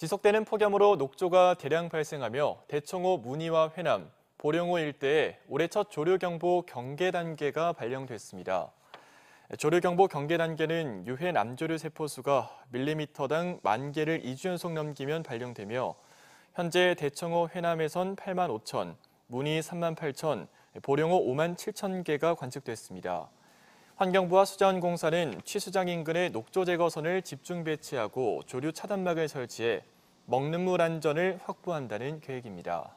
지속되는 폭염으로 녹조가 대량 발생하며 대청호 문의와 회남, 보령호 일대에 올해 첫 조류경보 경계 단계가 발령됐습니다. 조류경보 경계 단계는 유해 남조류 세포수가 밀리미터당 만 개를 2주 연속 넘기면 발령되며 현재 대청호 회남에선 8만 5천, 문의 3만 8천, 보령호 5만 7천 개가 관측됐습니다. 환경부와 수자원공사는 취수장 인근의 녹조 제거선을 집중 배치하고 조류 차단막을 설치해 먹는 물 안전을 확보한다는 계획입니다.